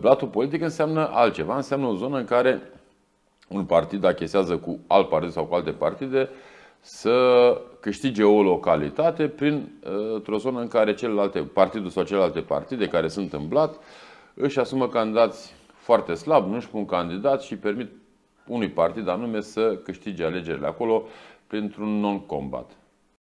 Blatul politic înseamnă altceva, înseamnă o zonă în care un partid achesează cu alt partid sau cu alte partide să câștige o localitate prin uh, o zonă în care celelalte, partidul sau celelalte partide care sunt în blat își asumă candidați foarte slab, nu își pun candidat și permit unui partid anume să câștige alegerile acolo printr-un non-combat.